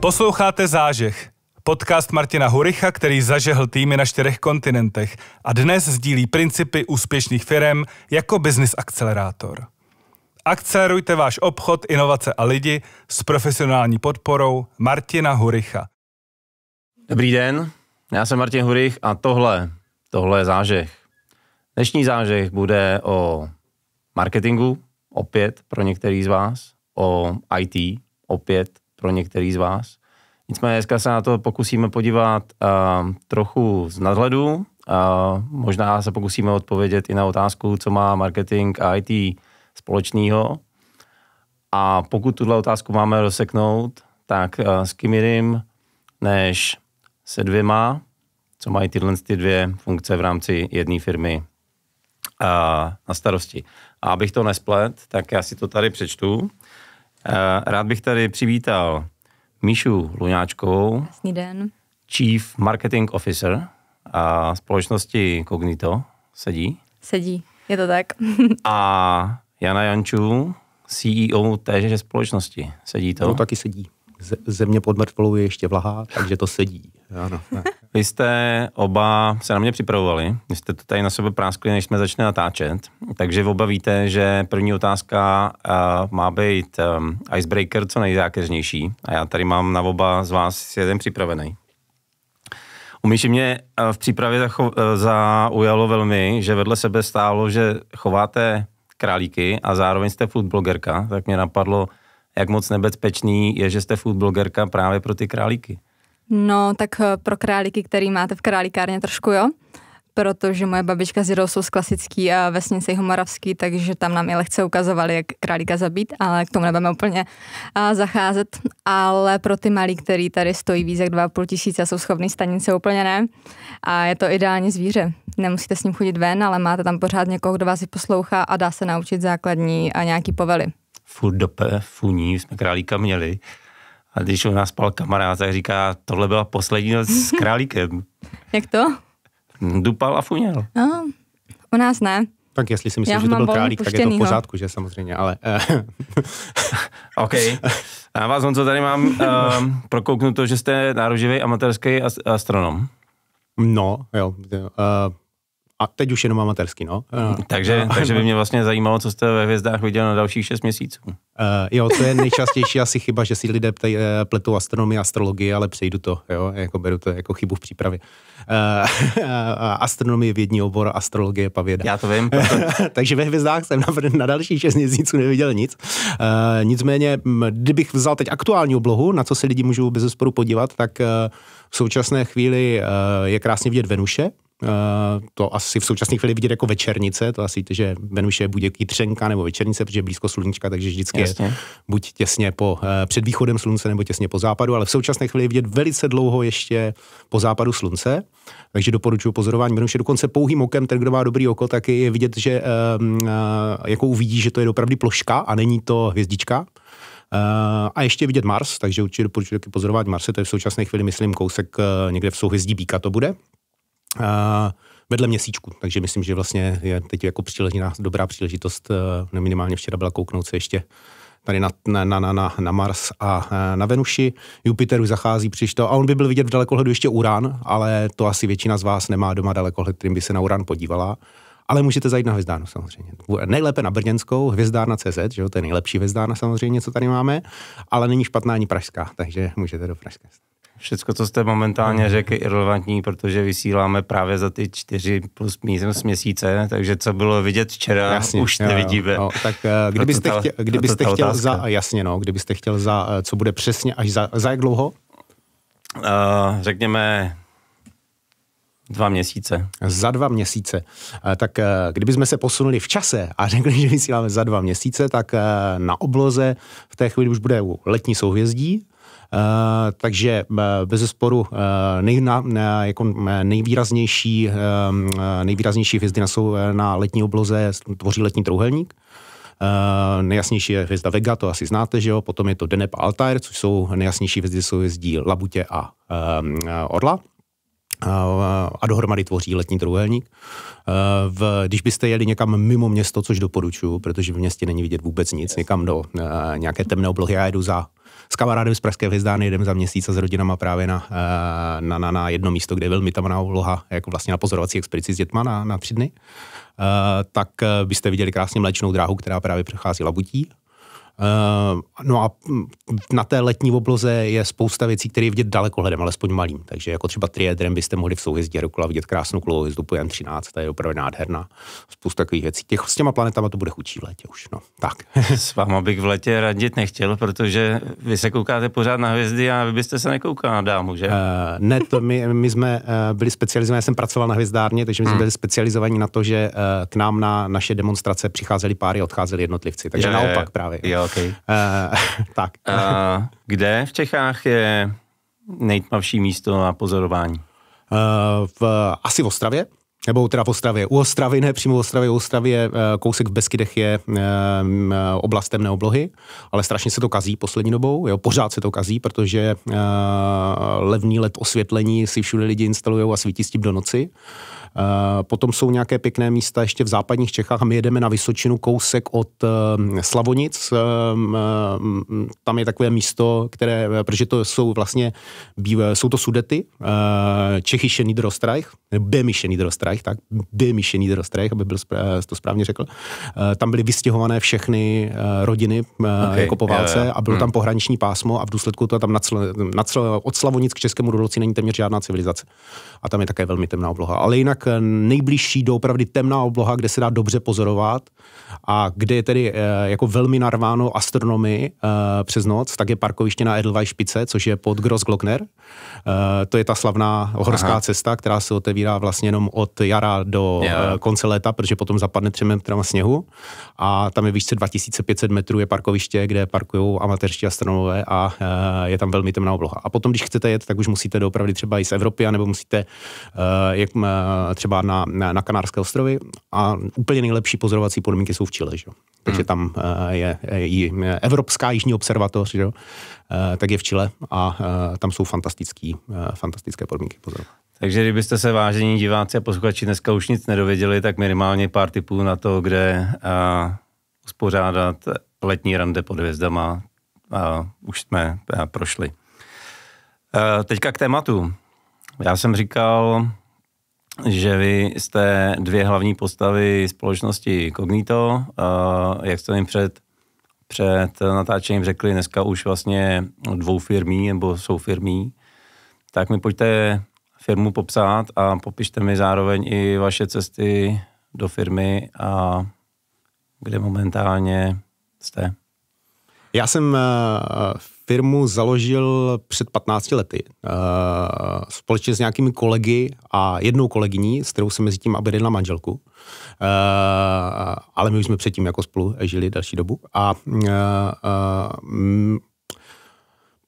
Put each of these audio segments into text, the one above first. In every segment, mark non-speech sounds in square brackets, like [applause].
Posloucháte Zážeh, podcast Martina Huricha, který zažehl týmy na čtyřech kontinentech a dnes sdílí principy úspěšných firm jako business akcelerátor. Akcelerujte váš obchod, inovace a lidi s profesionální podporou Martina Huricha. Dobrý den, já jsem Martin Hurich a tohle, tohle je Zážeh. Dnešní Zážeh bude o marketingu, opět pro některý z vás, o IT, opět pro některý z vás. Nicméně dneska se na to pokusíme podívat uh, trochu z nadhledu. Uh, možná se pokusíme odpovědět i na otázku, co má marketing a IT společného. A pokud tuhle otázku máme rozseknout, tak uh, s kým jiným než se dvěma, co mají tyhle ty dvě funkce v rámci jedné firmy uh, na starosti. A abych to nesplet, tak já si to tady přečtu. Eh, rád bych tady přivítal Míšu Luňáčkovou. Jasný den. Chief Marketing Officer a společnosti Cognito. Sedí? Sedí, je to tak. [laughs] a Jana Jančů, CEO téže společnosti. Sedí to? No taky sedí. Země pod mrtvolou je ještě vlahá, takže to sedí. Ano. Vy jste oba se na mě připravovali, vy jste to tady na sebe práskli, než jsme začali natáčet, takže oba víte, že první otázka uh, má být um, icebreaker co nejzákeřnější a já tady mám na oba z vás jeden připravený. Umíš mě uh, v přípravě zacho- uh, zaujalo velmi, že vedle sebe stálo, že chováte králíky a zároveň jste food blogerka, tak mě napadlo, jak moc nebezpečný je, že jste food blogerka právě pro ty králíky. No, tak eh, pro králíky, který máte v králíkárně trošku, jo? protože moje babička z jsou z klasický a vesnice Jihomoravský, takže tam nám je lehce ukazovali, jak králíka zabít, ale k tomu nebudeme úplně a, eh, zacházet. Ale pro ty malí, který tady stojí víc jak 2,5 tisíce a jsou schopný stanice, úplně ne. A je to ideální zvíře. Nemusíte s ním chodit ven, ale máte tam pořád někoho, kdo vás i poslouchá a dá se naučit základní a nějaký povely. Furt dope, funí jsme králíka měli a když u nás spal kamarád, tak říká, tohle byla poslední noc s [laughs] králíkem. Jak to? Dupal a funěl. No, u nás ne. Tak jestli si myslíš, že to byl králík, tak je to v no. pořádku, že samozřejmě, ale... Eh. [laughs] OK. A vás, Honzo, tady mám uh, prokouknuto, že jste nároživý amatérský astronom. No, jo. Uh, a teď už jenom amatérský, no. no. Takže, no. takže by eh, mě vlastně zajímalo, co jste ve hvězdách viděl na dalších 6 měsíců. Uh, jo, to je nejčastější asi chyba, že si lidé ptají, uh, pletou astronomii a astrologii, ale přejdu to, jo, jako beru to jako chybu v přípravě. Uh, [laughs] astronomie vědní obor, astrologie je pavěda. Já to vím. [laughs] takže ve hvězdách jsem na, na dalších 6 měsíců neviděl nic. Uh, nicméně, mm, kdybych vzal teď aktuální oblohu, na co si lidi můžou bez podívat, tak uh, v současné chvíli uh, je krásně vidět Venuše, Eh, to asi v současné chvíli vidět jako večernice, to asi, že Venuše je buď jako jitřenka nebo večernice, protože je blízko sluníčka, takže vždycky Jasně. je buď těsně po, eh, před východem slunce nebo těsně po západu, ale v současné chvíli vidět velice dlouho ještě po západu slunce, takže doporučuji pozorování Venuše. Dokonce pouhým okem, ten, kdo má dobrý oko, tak je vidět, že ehm, eh, jako uvidí, že to je opravdu ploška a není to hvězdička. Uh, a ještě vidět Mars, takže určitě doporučuji taky pozorovat Marse, to je v současné chvíli, myslím, kousek uh, někde v souhvězdí Bíka to bude. Eh, vedle měsíčku, takže myslím, že vlastně je teď jako příležitá, dobrá příležitost, eh, minimálně včera byla kouknout se ještě tady na, na, na, na, na Mars a eh, na Venuši. Jupiteru zachází příliš to a on by byl vidět v dalekohledu ještě Uran, ale to asi většina z vás nemá doma dalekohled, kterým by se na Uran podívala. Ale můžete zajít na hvězdárnu samozřejmě. Nejlépe na Brněnskou, hvězdárna CZ, že jo, to je nejlepší hvězdárna samozřejmě, co tady máme, ale není špatná ani pražská, takže můžete do Pražské. Všecko, co jste momentálně hmm. řekl, je irrelevantní, protože vysíláme právě za ty čtyři plus mínus měsíce, takže co bylo vidět včera, jasně, už nevidíme. no, tak eh, kdybyste, chtěl, kdybyste chtěl za, jasně no, kdybyste chtěl za, eh, co bude přesně, až za, za jak dlouho? Uh, řekněme Dva měsíce. Za dva měsíce. Tak kdybychom se posunuli v čase a řekli, [laughs] že vysíláme za dva měsíce, tak na obloze v té chvíli už bude letní souhvězdí, Eh, takže eh, bez zesporu eh, nej, na, jako nejvýraznější, nejvýraznější hvězdy jsou na letní obloze, tvoří letní trouhelník. Uh, nejasnější je hvězda Vega, to asi znáte, že jo? Potom je to Deneb a Altair, což jsou nejasnější hvězdy, jsou hvězdí Labutě a um, Orla. Uh, a dohromady tvoří letní trůhelník. Uh, když byste jeli někam mimo město, což doporučuji, protože v městě není vidět vůbec nic, někam do nějaké temné oblohy, já jedu za s kamarádem z Pražské hvězdárny jedeme za měsíc a s rodinama právě na, eh, na, na, na jedno místo, kde je velmi tam úloha, jako vlastně na pozorovací expedici s dětma na, na tři dny. Uh, tak byste eh, viděli krásně mléčnou dráhu, která právě přechází labutí Eh, no a hm, na té letní obloze je spousta věcí, které je vidět hledem, alespoň malým. Takže jako třeba triedrem byste mohli v souhvězdí Rokola vidět krásnou kulovou hvězdu po 13 ta je opravdu nádherná. Spousta takových věcí. Těch, s těma planetama to bude chudší v létě už. No, tak. [laughs] S váma bych v letě radit nechtěl, protože vy se koukáte pořád na hvězdy a vy byste se nekoukal na dámu, že? Uh, ne, to my, my jsme uh, byli specializovaní, já jsem pracoval na hvězdárně, takže my jsme hmm. byli specializovaní na to, že uh, k nám na naše demonstrace přicházeli páry, odcházeli jednotlivci. Takže je, naopak právě. Jo, velký. Uh, [laughs] tak. Uh, kde v Čechách je nejtmavší místo na pozorování? Uh, v, asi v Ostravě, nebo teda v Ostravě. U Ostravy, ne přímo v Ostravě, u Ostravě eh, kousek v Beskydech je oblast temné oblohy, ale strašně se to kazí poslední dobou, jo, pořád se to kazí, protože levný let osvětlení si všude lidi instalují a svítí s tím do noci. Eh, potom jsou nějaké pěkné místa ještě v západních Čechách a my jedeme na Vysočinu kousek od eh, Slavonic. Eh, mm, tam je takové místo, které, protože to jsou vlastně, jsou to sudety, Čechy Schenidrostreich, Bemi Schenidrostreich, tak Bemi Schenidrostreich, aby byl to správně řekl. Tam byly vystěhované všechny rodiny okay. jako po válce a bylo hmm. tam pohraniční pásmo a v důsledku toho tam nacl, nacl, od Slavonic k Českému Rudolci není téměř žádná civilizace. A tam je také velmi temná obloha. Ale jinak tak eh, nejbližší opravdu temná obloha, kde se dá dobře pozorovat a kde je tedy eh, jako velmi narváno astronomii eh, přes noc, tak je parkoviště na Edelweiss což je pod Grossglockner. To je ta slavná horská Aha. cesta, která se otevírá vlastně jenom od jara do yeah. konce léta, protože potom zapadne třemi metrama sněhu a tam je výšce 2500 metrů je parkoviště, kde parkují amatérští astronomové a je tam velmi temná obloha. A potom, když chcete jet, tak už musíte doopravdy třeba i z Evropy, nebo musíte, jak třeba na, na, na Kanárské ostrovy a úplně nejlepší pozorovací podmínky jsou v Chile. Že? Takže hmm. tam eh, je, je, je eh, Evropská jižní observatoř, že? Eh, tak je v Chile a tam jsou fantastický, fantastické podmínky pozorovat. Takže kdybyste se vážení diváci a posluchači dneska už nic nedověděli, tak minimálně pár tipů na to, kde uspořádat letní rande pod hvězdama. A, už jsme prošli. A, teďka k tématu. Já jsem říkal, že vy jste dvě hlavní postavy společnosti Cognito. Jak jste jim před, před natáčením řekli, dneska už vlastně dvou firmí, nebo jsou firmí, tak mi pojďte firmu popsat a popište mi zároveň i vaše cesty do firmy a kde momentálně jste. Já jsem eh, firmu založil před 15 lety uh, společně s nějakými kolegy a jednou kolegyní, s kterou jsem mezi tím aby na manželku. Uh, ale my už jsme předtím jako spolu žili další dobu. A uh, uh, m,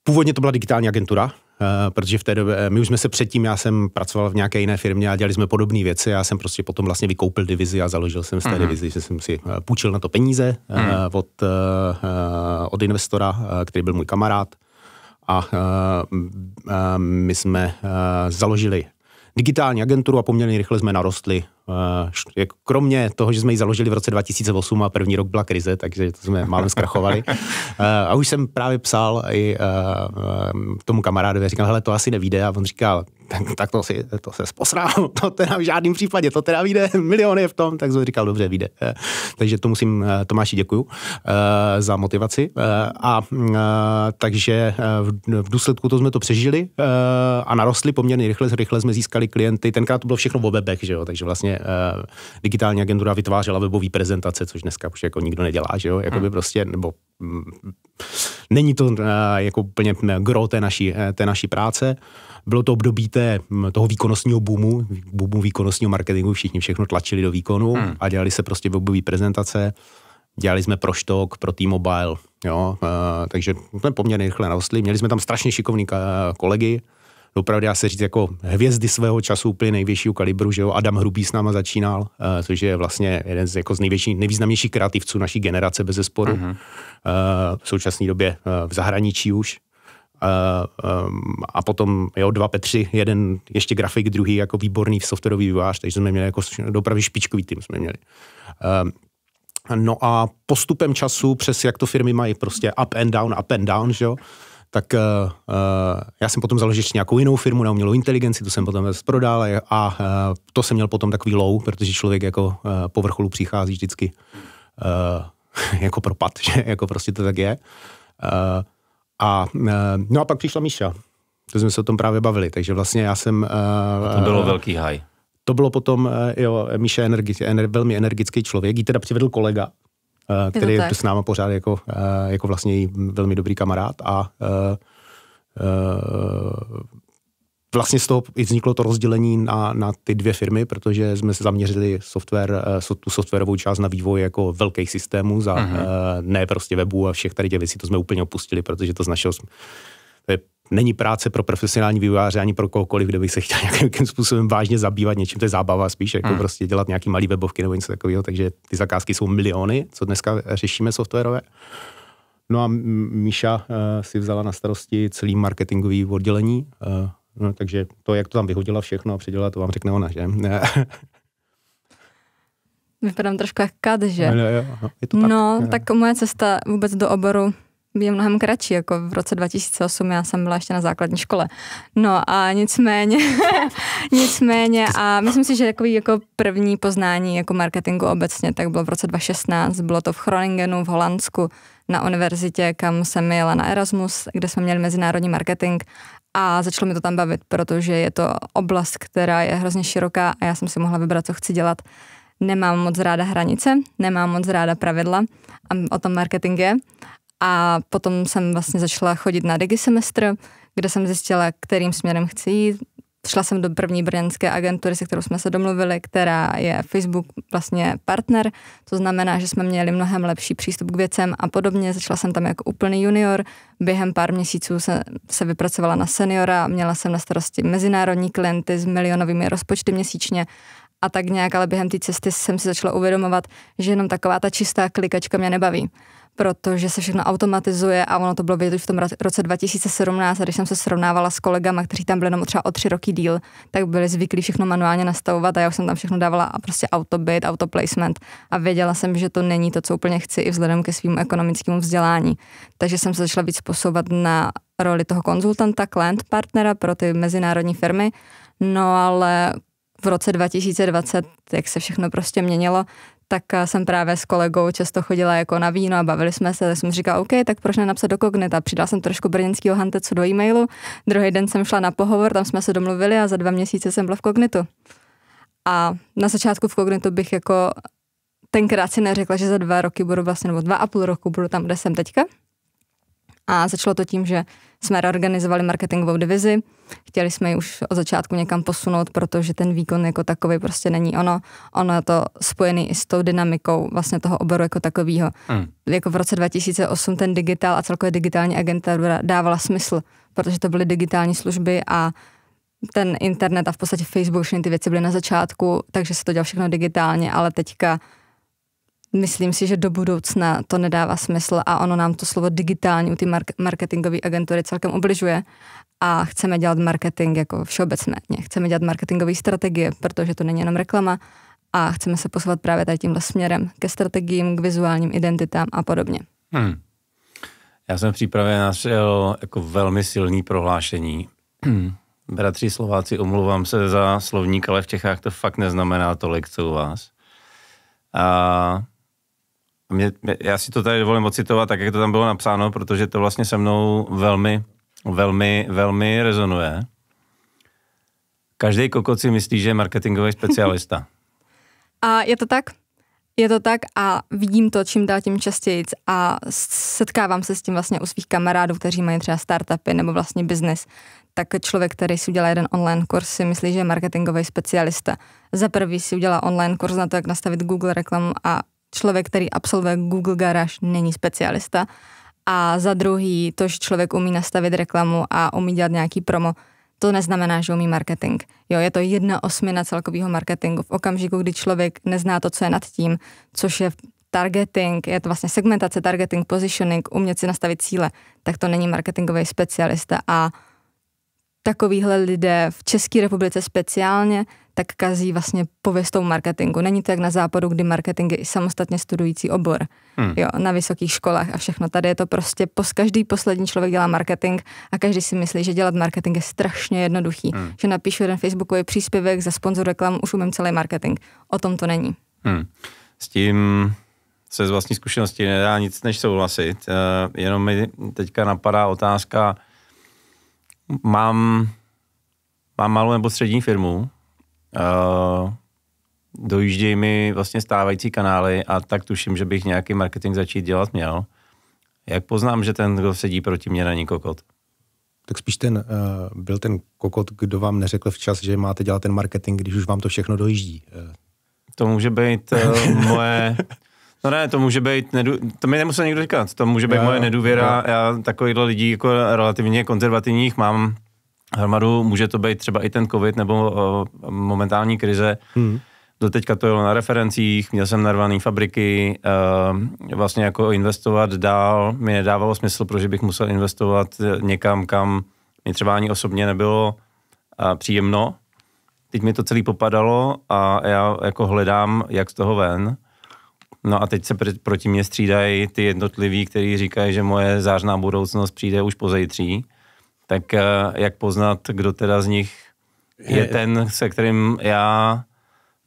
původně to byla digitální agentura, Eh, protože v té době, eh, my už jsme se předtím, já jsem pracoval v nějaké jiné firmě a dělali jsme podobné věci, já jsem prostě potom vlastně vykoupil divizi a založil jsem z té mhm. divizi, že jsem si eh, půjčil na to peníze mm od, od investora, který byl můj kamarád a my jsme založili digitální agenturu a poměrně rychle jsme narostli. Eh, kromě toho, že jsme ji založili v roce 2008 a první rok byla krize, takže to jsme málem zkrachovali. [laughs] Eh, a už jsem právě psal i eh, tomu kamarádovi, říkal, hele, to asi nevíde. A on říkal, tak, tak to, si, to se sposrál, [laughs] to teda v žádném případě, to teda vyjde, [laughs] miliony je v tom, tak jsem říkal, dobře, vyjde. Eh, takže to musím, eh, Tomáši, děkuju eh, za motivaci. A mm, takže v důsledku to jsme to přežili a narostli poměrně rychle, rychle jsme získali klienty, tenkrát to bylo všechno v webech, že jo? takže vlastně digitální agentura vytvářela webové prezentace, což dneska už jako nikdo nedělá, že jo, jakoby hmm. prostě, nebo mm, není to jako úplně gro té naší, té naší práce. Uh, bylo to období té, toho výkonnostního boomu, boomu výkonnostního marketingu, všichni všechno tlačili do výkonu hmm. a dělali se prostě webové prezentace. Dělali jsme pro Štok, pro T-Mobile, jo, uh, takže jsme poměrně rychle narostli. Měli jsme tam strašně šikovní kolegy, opravdu já se říct jako hvězdy svého času úplně největšího kalibru, že jo, Adam Hrubý s náma začínal, uh, což je vlastně jeden z, jako z největší, nejvýznamnějších kreativců naší generace bez zesporu. Uh-huh. Uh, v současné době uh, v zahraničí už, Um, a potom, jo, dva Petři, jeden ještě grafik, druhý jako výborný v softwarový vývář, takže jsme měli jako dopravy špičkový tým jsme měli. Um, no a postupem času, přes jak to firmy mají prostě up and down, up and down, že jo, tak uh, uh já jsem potom založil ještě nějakou jinou firmu na umělou inteligenci, tu jsem potom prodal a uh, to jsem měl potom takový low, protože člověk jako uh, po vrcholu přichází vždycky uh, [laughs] jako propad, že jako prostě to tak je. Uh, a, eh, no a pak přišla Míša. To jsme se o tom právě bavili, takže vlastně já jsem... Eh, to bylo velký haj. To bylo potom, eh, jo, Míša energi, ener, velmi energický člověk, jí teda přivedl kolega, který je s náma pořád jako, jako vlastně velmi dobrý kamarád a vlastně z toho i vzniklo to rozdělení na, na ty dvě firmy, protože jsme se zaměřili software, eh, tu softwarovou část na vývoj jako velkých systémů, za, uh-huh. ne prostě webu a všech tady těch věcí, to jsme úplně opustili, protože to z našeho to je, není práce pro profesionální vývojáře ani pro kohokoliv, kdo by se chtěl [laughs] nějakým způsobem vážně zabývat něčím, to je zábava spíš, jako mm. prostě dělat nějaký malý webovky nebo něco takového, takže ty zakázky jsou miliony, co dneska řešíme softwarové. No a Míša uh, si vzala na starosti celý marketingový oddělení, uh, No, takže to, jak to tam vyhodila všechno a předělala, to vám řekne ona, že? [laughs] Vypadám trošku jak kad, že? No, no jo, no, je to tak. no je. tak moje cesta vůbec do oboru je mnohem kratší, jako v roce 2008 já jsem byla ještě na základní škole. No a nicméně, [laughs] nicméně a myslím si, že takový jako první poznání jako marketingu obecně, tak bylo v roce 2016, bylo to v Chroningenu v Holandsku na univerzitě, kam jsem jela na Erasmus, kde jsme měli mezinárodní marketing a začalo mi to tam bavit, protože je to oblast, která je hrozně široká a já jsem si mohla vybrat, co chci dělat. Nemám moc ráda hranice, nemám moc ráda pravidla a o tom marketing je. A potom jsem vlastně začala chodit na digisemestr, semestr, kde jsem zjistila, kterým směrem chci jít, šla jsem do první brněnské agentury, se kterou jsme se domluvili, která je Facebook vlastně partner, to znamená, že jsme měli mnohem lepší přístup k věcem a podobně. Začala jsem tam jako úplný junior, během pár měsíců se, se vypracovala na seniora, měla jsem na starosti mezinárodní klienty s milionovými rozpočty měsíčně a tak nějak, ale během té cesty jsem si začala uvědomovat, že jenom taková ta čistá klikačka mě nebaví protože se všechno automatizuje a ono to bylo vidět už v tom roce 2017 a když jsem se srovnávala s kolegama, kteří tam byli jenom třeba o tři roky díl, tak byli zvyklí všechno manuálně nastavovat a já už jsem tam všechno dávala a prostě autobit, autoplacement a věděla jsem, že to není to, co úplně chci i vzhledem ke svým ekonomickému vzdělání. Takže jsem se začala víc posouvat na roli toho konzultanta, klient partnera pro ty mezinárodní firmy, no ale v roce 2020, jak se všechno prostě měnilo, tak eh, jsem právě s kolegou často chodila jako na víno a bavili jsme se, tak jsem říkala, OK, tak proč napsat do Kognita? Přidala jsem trošku brněnského hantecu do e-mailu, druhý den jsem šla na pohovor, tam jsme se domluvili a za dva měsíce jsem byla v Kognitu. A na začátku v Kognitu bych jako tenkrát si neřekla, že za dva roky budu vlastně, nebo dva a půl roku budu tam, kde jsem teďka. A začalo to tím, že jsme reorganizovali marketingovou divizi, chtěli jsme ji už od začátku někam posunout, protože ten výkon jako takový prostě není ono. Ono je to spojený i s tou dynamikou vlastně toho oboru jako takového. Mm. Jako v roce 2008 ten digitál a celkově digitální agentura dávala smysl, protože to byly digitální služby a ten internet a v podstatě Facebook, všechny ty věci byly na začátku, takže se to dělalo všechno digitálně, ale teďka myslím si, že do budoucna to nedává smysl a ono nám to slovo digitální u ty marketingové agentury celkem obližuje a chceme dělat marketing jako všeobecně. Chceme dělat marketingové strategie, protože to není jenom reklama a chceme se posouvat právě tady tímhle směrem ke strategiím, k vizuálním identitám a podobně. Hmm. Já jsem v přípravě našel jako velmi silný prohlášení. [clears throat] Bratři Slováci, omluvám se za slovník, ale v Čechách to fakt neznamená tolik, co u vás. A mě, já si to tady dovolím ocitovat, tak jak to tam bylo napsáno, protože to vlastně se mnou velmi, velmi, velmi rezonuje. Každý kokot si myslí, že je marketingový specialista. [laughs] A je to tak? Je to tak a vidím to čím dál tím častěji a setkávám se s tím vlastně u svých kamarádů, kteří mají třeba startupy nebo vlastně biznis. Tak člověk, který si udělá jeden online kurz, si myslí, že je marketingový specialista. Za prvý si udělá online kurz na to, jak nastavit Google reklamu a člověk, který absolvuje Google Garage, není specialista. A za druhý, to, že člověk umí nastavit reklamu a umí dělat nějaký promo, to neznamená, že umí marketing. Jo, je to jedna osmina celkového marketingu. V okamžiku, kdy člověk nezná to, co je nad tím, což je targeting, je to vlastně segmentace, targeting, positioning, umět si nastavit cíle, tak to není marketingový specialista a takovýhle lidé v České republice speciálně tak kazí vlastně pověstou marketingu. Není to jak na západu, kdy marketing je i samostatně studující obor hmm. jo, na vysokých školách a všechno. Tady je to prostě, pos, každý poslední člověk dělá marketing a každý si myslí, že dělat marketing je strašně jednoduchý. Hmm. Že napíšu jeden Facebookový příspěvek za sponzor reklamu, už umím celý marketing. O tom to není. Hmm. S tím se z vlastní zkušenosti nedá nic než souhlasit. Uh, jenom mi teďka napadá otázka, mám, mám malou nebo střední firmu, Uh, dojíždějí mi vlastně stávající kanály a tak tuším, že bych nějaký marketing začít dělat měl. Jak poznám, že ten, kdo sedí proti mě, není kokot? Tak spíš ten, uh, byl ten kokot, kdo vám neřekl včas, že máte dělat ten marketing, když už vám to všechno dojíždí. Eh? To může být uh, [laughs] moje... No ne, to může být, nedů... to mi nemusel nikdo říkat, to může být já, moje nedůvěra, já, já takovýchto lidí jako relativně konzervativních mám hromadu. Může to být třeba i ten covid nebo uh, momentální krize. Hmm. Doteďka to jelo na referencích, měl jsem narvaný fabriky, uh, vlastně jako investovat dál mi nedávalo smysl, protože bych musel investovat eh, někam, kam mi třeba ani osobně nebylo uh, příjemno. Teď mi to celý popadalo a já jako hledám, jak z toho ven. No a teď se pr- proti mě střídají ty jednotliví, kteří říkají, že moje zářná budoucnost přijde už po tak eh, jak poznat, kdo teda z nich je, ten, se kterým já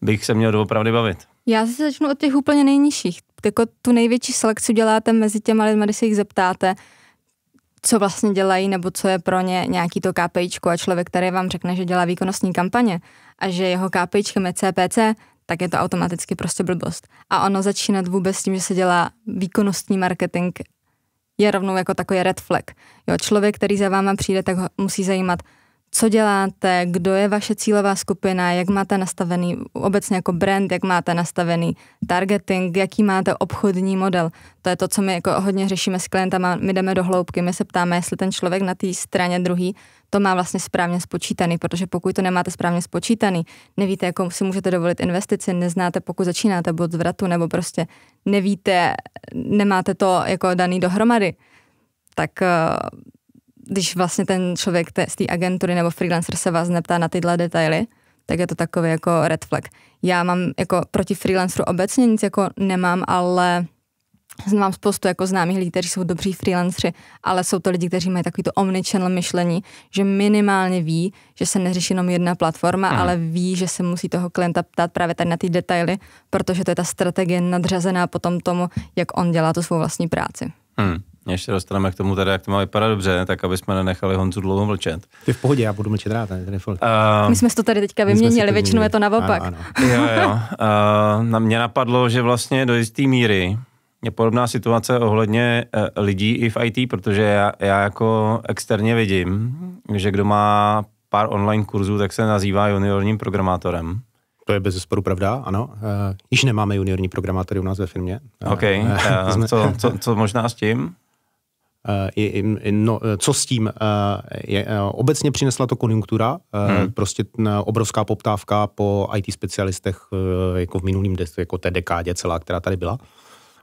bych se měl doopravdy bavit? Já se začnu od těch úplně nejnižších. Jako tu největší selekci děláte mezi těma lidmi, když se jich zeptáte, co vlastně dělají, nebo co je pro ně nějaký to KPIčko a člověk, který vám řekne, že dělá výkonnostní kampaně a že jeho KPIčko je CPC, tak je to automaticky prostě blbost. A ono začínat vůbec tím, že se dělá výkonnostní marketing je rovnou jako takový red flag. Jo, člověk, který za váma přijde, tak ho musí zajímat, co děláte, kdo je vaše cílová skupina, jak máte nastavený obecně jako brand, jak máte nastavený targeting, jaký máte obchodní model. To je to, co my jako hodně řešíme s klientama, my jdeme do hloubky, my se ptáme, jestli ten člověk na té straně druhý to má vlastně správně spočítaný, protože pokud to nemáte správně spočítaný, nevíte, jakou si můžete dovolit investici, neznáte, pokud začínáte bod zvratu, nebo prostě nevíte, nemáte to jako daný dohromady, tak eh, když vlastně ten člověk te, z té agentury nebo freelancer se vás neptá na tyhle detaily, tak je to takový jako red flag. Já mám jako proti freelanceru obecně nic jako nemám, ale Znám spoustu jako známých lidí, kteří jsou dobří freelancři, ale jsou to lidi, kteří mají takovýto omnichannel myšlení, že minimálně ví, že se neřeší jenom jedna platforma, Aha. ale ví, že se musí toho klienta ptát právě tady na ty detaily, protože to je ta strategie nadřazená potom tomu, jak on dělá tu svou vlastní práci. Mm než se dostaneme k tomu, teda, jak to má vypadat dobře, tak aby jsme nenechali Honzu dlouho mlčet. Ty v pohodě, já budu mlčet rád. Ne? Uh, my jsme si to tady teďka vyměnili, většinou je to naopak. Ano, ano. jo, jo. Uh, [laughs] na mě napadlo, že vlastně do jisté míry je podobná situace ohledně uh, lidí i v IT, protože já, já jako externě vidím, že kdo má pár online kurzů, tak se nazývá juniorním programátorem. To je bez zesporu pravda, ano. Uh, již nemáme juniorní programátory u nás ve firmě. OK, uh, [laughs] jsme... co, co, co možná s tím? Eh, no, eh, co s tím? Eh, je, obecně přinesla to konjunktura, hmm. prostě obrovská poptávka po IT specialistech jako v minulým, jako té dekádě celá, která tady byla.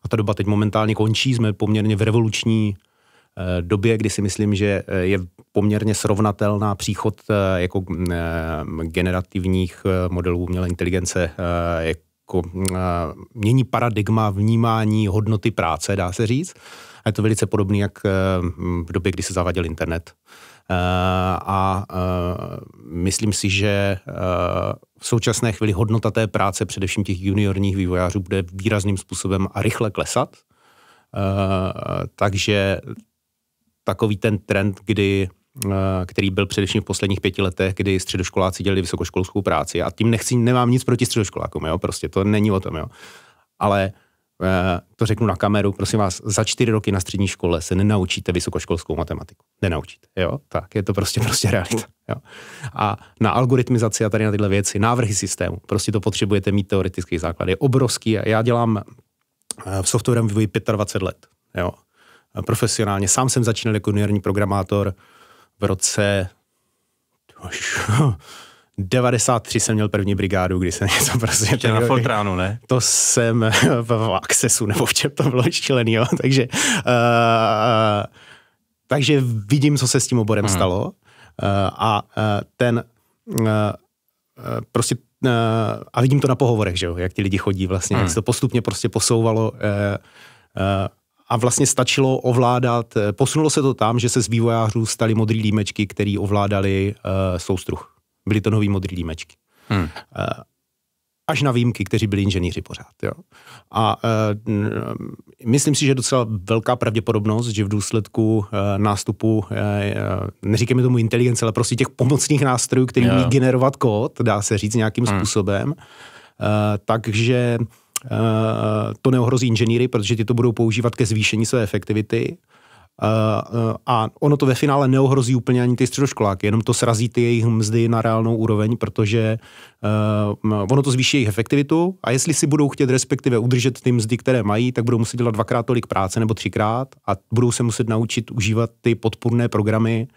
A ta doba teď momentálně končí, jsme poměrně v revoluční době, kdy si myslím, že je poměrně srovnatelná příchod jako generativních modelů umělé inteligence jako mění paradigma vnímání hodnoty práce, dá se říct. A je to velice podobné, jak eh, v době, kdy se zaváděl internet. Eh, a eh, myslím si, že v současné chvíli hodnota té práce, především těch juniorních vývojářů, bude výrazným způsobem a rychle klesat. Takže takový ten trend, kdy který byl především v posledních pěti letech, kdy středoškoláci dělali vysokoškolskou práci. A tím nechci, nemám nic proti středoškolákům, jo, prostě to není o tom, jo. Ale uh, Eh, to řeknu na kameru, prosím vás, za čtyři roky na střední škole se nenaučíte vysokoškolskou matematiku. Nenaučíte, jo? Tak, je to prostě [laughs] prostě realita. Jo? A na algoritmizaci a tady na tyhle věci, návrhy systému, prostě to potřebujete mít teoretický základ. Je obrovský. Já dělám eh, v softwarem vývoji 25 let, jo? Eh, profesionálně. Sám jsem začínal jako juniorní programátor v roce [laughs] 93 jsem měl první brigádu, kdy jsem [laughs] něco prostě... Ještě na Fortránu, ne? To jsem [laughs] v, v Accessu nebo v čem to bylo štělený, jo? [laughs] takže, uh, takže vidím, co se s tím oborem hmm. stalo uh, a uh, ten uh, prostě uh, a vidím to na pohovorech, že jo? jak ti lidi chodí vlastně, hmm. jak se to postupně prostě posouvalo uh, uh, a vlastně stačilo ovládat, posunulo se to tam, že se z vývojářů stali modrý límečky, který ovládali uh, soustruh byly to nový modrý límečky. Hmm. Eh, až na výjimky, kteří byli inženýři pořád. Jo. A e, myslím si, že je docela velká pravděpodobnost, že v důsledku e, nástupu, e, neříkejme tomu inteligence, ale prostě těch pomocných nástrojů, který umí generovat kód, dá se říct nějakým hmm. způsobem, e, takže to neohrozí inženýry, protože ti to budou používat ke zvýšení své efektivity. Eh, eh, a ono to ve finále neohrozí úplně ani ty středoškoláky, jenom to srazí ty jejich mzdy na reálnou úroveň, protože eh, ono to zvýší jejich efektivitu a jestli si budou chtět respektive udržet ty mzdy, které mají, tak budou muset dělat dvakrát tolik práce nebo třikrát a budou se muset naučit užívat ty podpůrné programy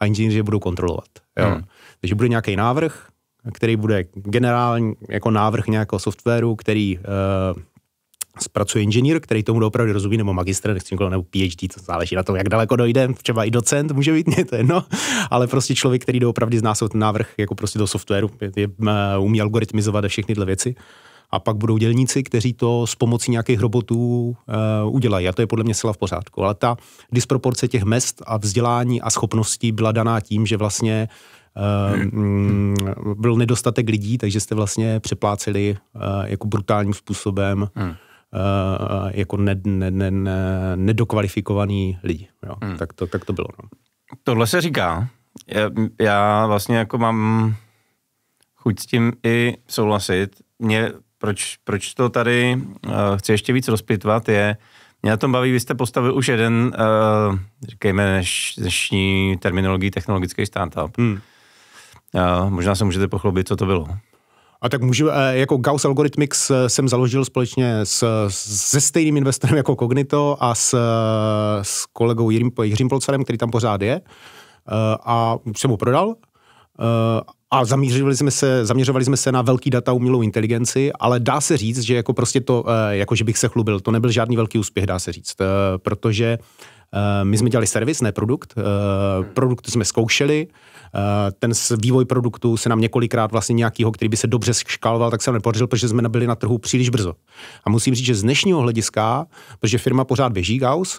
a inženýři budou kontrolovat. Jo. Hmm. Takže bude nějaký návrh, který bude generální jako návrh nějakého softwaru, který uh, zpracuje inženýr, který tomu doopravdy rozumí, nebo magistr, nechci nikoho, nebo PhD, to záleží na tom, jak daleko dojde, třeba i docent může být, mě [laughs] to jedno, ale prostě člověk, který doopravdy zná ten návrh jako prostě do softwaru, je, je, umí algoritmizovat a všechny tyhle věci. A pak budou dělníci, kteří to s pomocí nějakých robotů e, udělají. A to je podle mě zcela v pořádku. Ale ta disproporce těch mest a vzdělání a schopností byla daná tím, že vlastně Hmm. byl nedostatek lidí, takže jste vlastně přepláceli eh, jako brutálním způsobem hmm. Eh, jako ned, ned, ned, nedokvalifikovaný lidi. Jo. Hmm. Tak, to, tak to bylo. No. Tohle se říká. Já, já vlastně jako mám chuť s tím i souhlasit. Mě, proč, proč to tady uh, chci ještě víc rozpitvat, je, mě na tom baví, vy jste postavil už jeden, uh, říkejme, dnešní terminologii technologický startup. Hmm. Uh, možná se můžete pochlubit, co to bylo. A tak můžu, eh, jako Gauss Algorithmics eh, jsem založil společně s, se stejným investorem jako Cognito a s, s kolegou Jiřím, Jiřím Polcarem, který tam pořád je. Eh, a jsem ho prodal a zaměřovali jsme, se, zaměřovali jsme se na velký data umělou inteligenci, ale dá se říct, že jako prostě to, jako že bych se chlubil, to nebyl žádný velký úspěch, dá se říct, protože Eh, my jsme dělali servis, ne produkt. Eh, produkt jsme zkoušeli, eh, ten vývoj produktu se nám několikrát vlastně nějakýho, který by se dobře škaloval, tak se nám nepodařil, protože jsme nebyli na trhu příliš brzo. A musím říct, že z dnešního hlediska, protože firma pořád běží Gauss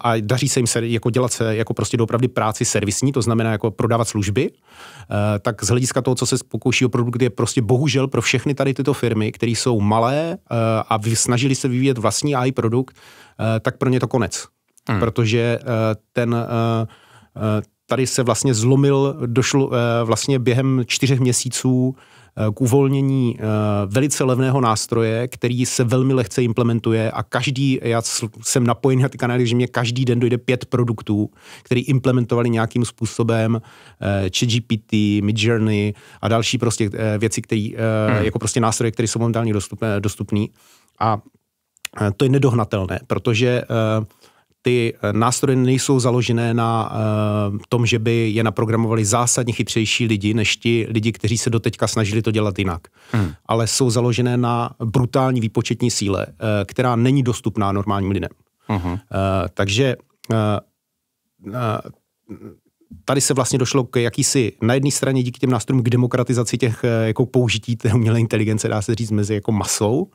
a daří se jim se, jako dělat se, jako prostě doopravdy práci servisní, to znamená jako prodávat služby, tak z hlediska toho, co se pokouší o produkt, je prostě bohužel pro všechny tady tyto firmy, které jsou malé a snažili se vyvíjet vlastní AI produkt, tak pro ně to konec hmm. protože eh, ten eh, eh, tady se vlastně zlomil, došlo vlastně během čtyřech měsíců k uvolnění velice levného nástroje, který se velmi lehce implementuje a každý, já jsem napojen na ty kanály, že mě každý den dojde pět produktů, který implementovali nějakým způsobem ChatGPT, Midjourney a další prostě věci, které, hmm. jako prostě nástroje, které jsou momentálně dostupné, dostupný. A to je nedohnatelné, protože uh, ty eh, nástroje nejsou založené na uh, tom, že by je naprogramovali zásadně chytřejší lidi, než ti lidi, kteří se doteďka snažili to dělat jinak. Hmm. Ale jsou založené na brutální výpočetní síle, uh, která není dostupná normálním lidem. Uh-huh. Uh, takže uh, uh, tady se vlastně došlo k jakýsi, na jedné straně díky těm nástrojům k demokratizaci těch jako použití té umělé inteligence, dá se říct, mezi jako masou,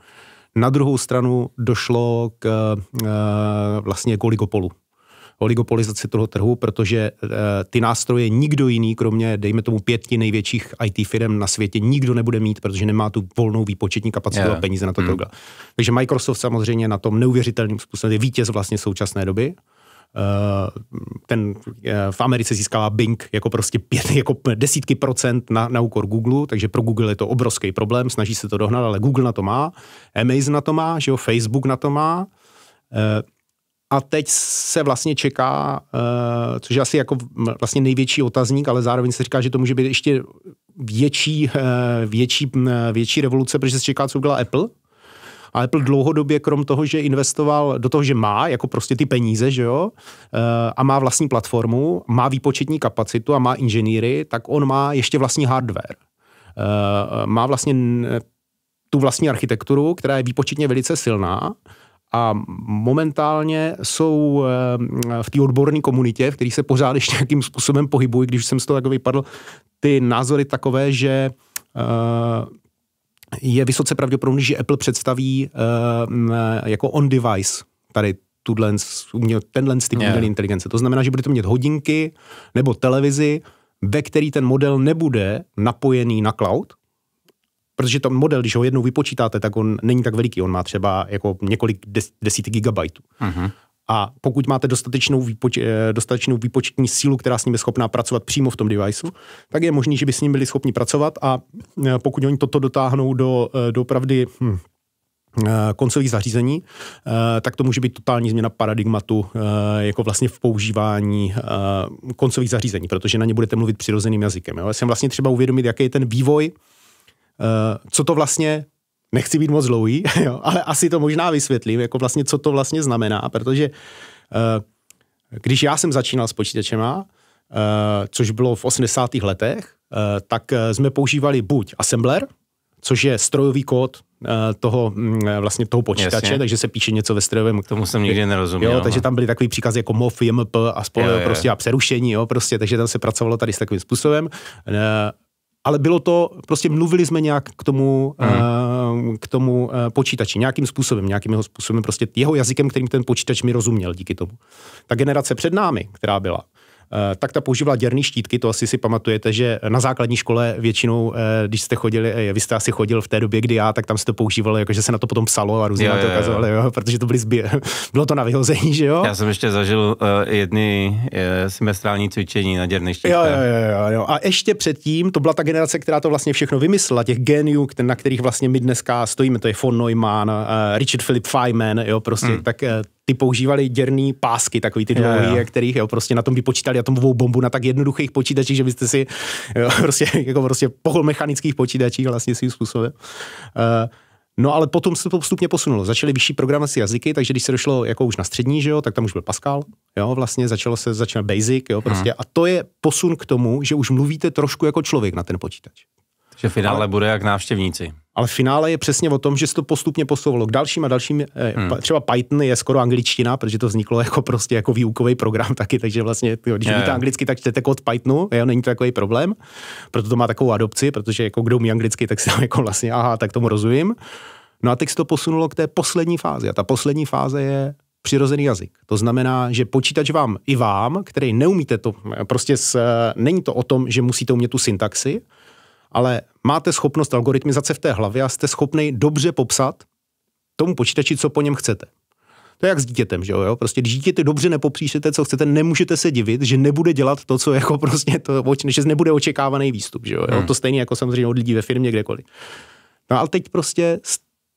na druhou stranu došlo k eh, vlastně k oligopolu oligopolizaci toho trhu, protože e, ty nástroje nikdo jiný, kromě, dejme tomu, pěti největších IT firm na světě, nikdo nebude mít, protože nemá tu volnou výpočetní kapacitu yeah. a peníze na to hmm. Takže Microsoft samozřejmě na tom neuvěřitelným způsobem je vítěz vlastně současné doby. Eh, ten eh, v Americe získává Bing jako prostě pět, jako desítky procent na, na úkor Google, takže pro Google je to obrovský problém, snaží se to dohnat, ale Google na to má, Amazon na to má, že jo, Facebook na to má. Eh, a teď se vlastně čeká, což je asi jako vlastně největší otazník, ale zároveň se říká, že to může být ještě větší, větší, větší revoluce, protože se čeká, co udělá Apple, a Apple dlouhodobě, krom toho, že investoval do toho, že má jako prostě ty peníze, že jo, eh, a má vlastní platformu, má výpočetní kapacitu a má inženýry, tak on má ještě vlastní hardware. Eh, má vlastně tu vlastní architekturu, která je výpočetně velice silná a momentálně jsou eh, v té odborné komunitě, v který se pořád ještě nějakým způsobem pohybují, když jsem z toho takový vypadl, ty názory takové, že je vysoce pravděpodobné, že Apple představí uh, jako on-device tady tuhle, tenhle typ yeah. inteligence. To znamená, že budete mít hodinky nebo televizi, ve který ten model nebude napojený na cloud, protože ten model, když ho jednou vypočítáte, tak on není tak veliký, on má třeba jako několik des, desítek gigabajtů. Uh-huh. A pokud máte dostatečnou, výpoč, eh, dostatečnou výpočetní sílu, která s ním je schopná pracovat přímo v tom deviceu, tak je možný, že by s ním byli schopni pracovat a eh, pokud oni toto dotáhnou do, eh, do hm, koncových zařízení, tak to může být totální změna paradigmatu jako vlastně v používání koncových zařízení, protože na ně budete mluvit přirozeným jazykem. Já jsem vlastně třeba uvědomit, jaký je ten vývoj, co to vlastně nechci být moc dlouhý, [laughs] jo, ale asi to možná vysvětlím, jako vlastně, co to vlastně znamená, protože eh, když já jsem začínal s počítačema, eh, což bylo v 80. letech, eh, tak jsme používali buď assembler, což je strojový kód toho, mm, vlastně toho počítače, Jasně. takže se píše něco ve strojovém. K tomu jsem nikdy nerozuměl. Jo, no. takže tam byly takový příkazy jako MOV, JMP a spolu, jo, jo. prostě a přerušení, jo, prostě, takže tam se pracovalo tady s takovým způsobem. Ale bylo to, prostě mluvili jsme nějak k tomu, mm k tomu eh, počítači nějakým způsobem, nějakým jeho způsobem, prostě jeho jazykem, kterým ten počítač mi rozuměl díky tomu. Ta generace před námi, která byla, Eh, tak ta používala děrný štítky, to asi si pamatujete, že na základní škole většinou, eh, když jste chodili, eh, vy jste asi chodil v té době, kdy já, tak tam se to používalo, jakože se na to potom psalo a různě to ukazovali, jo, protože to byly zbě... [laughs] bylo to na vyhození, že jo? Já jsem ještě zažil uh, jedny uh, semestrální cvičení na děrný štítky. Jo, jo, jo, jo, A ještě předtím, to byla ta generace, která to vlastně všechno vymyslela, těch geniů, na kterých vlastně my dneska stojíme, to je von Neumann, uh, Richard Philip Feynman, jo, prostě, hmm. tak ty používali děrný pásky, takový ty dlouhý, kterých jo, prostě na tom vypočítali atomovou bombu na tak jednoduchých počítačích, že byste si jo, [laughs] prostě, jako prostě pohol mechanických počítačích vlastně svým způsobem. Uh, No ale potom se to postupně posunulo. Začaly vyšší programací jazyky, takže když se došlo jako už na střední, že jo, tak tam už byl Pascal, jo, vlastně začalo se, začal Basic, jo, prostě. Hmm. A to je posun k tomu, že už mluvíte trošku jako člověk na ten počítač. Že finále ale... bude jak návštěvníci ale finále je přesně o tom, že se to postupně posouvalo k dalším a dalším, eh, hmm. třeba Python je skoro angličtina, protože to vzniklo jako prostě jako výukový program [laughs] taky, takže vlastně, když yeah. víte anglicky, tak čtete kód Pythonu, jo, není to takový problém, proto to má takovou adopci, protože jako kdo umí anglicky, tak si tam [laughs] jako vlastně, aha, tak tomu rozumím. No a teď se to posunulo k té poslední fázi a ta poslední fáze je přirozený jazyk. To znamená, že počítač vám i vám, který neumíte to, prostě s, eh, není to o tom, že musíte umět tu syntaxi, ale máte schopnost algoritmizace v té hlavě a jste schopný dobře popsat tomu počítači, co po něm chcete. To je jak s dítětem, že jo? Prostě když dítěte dobře nepopříšete, co chcete, nemůžete se divit, že nebude dělat to, co jako prostě to, že nebude očekávaný výstup, že jo? Hmm. To stejně jako samozřejmě od lidí ve firmě kdekoliv. No ale teď prostě,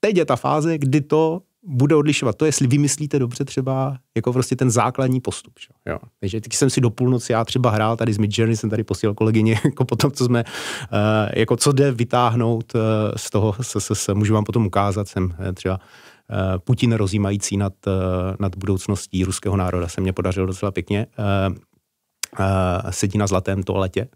teď je ta fáze, kdy to bude odlišovat to, jestli vymyslíte dobře třeba jako prostě ten základní postup. Že? Jo. Takže teď jsem si do půlnoci, já třeba hrál tady z Midjourney, jsem tady posílal kolegyně, [laughs] jako potom co jsme, uh, jako co jde vytáhnout uh, z toho, se, se, se, můžu vám potom ukázat, jsem eh, třeba uh, Putin rozjímající nad, nad budoucností ruského národa, se mě podařilo docela pěkně. Uh, sedí na zlatém toaletě.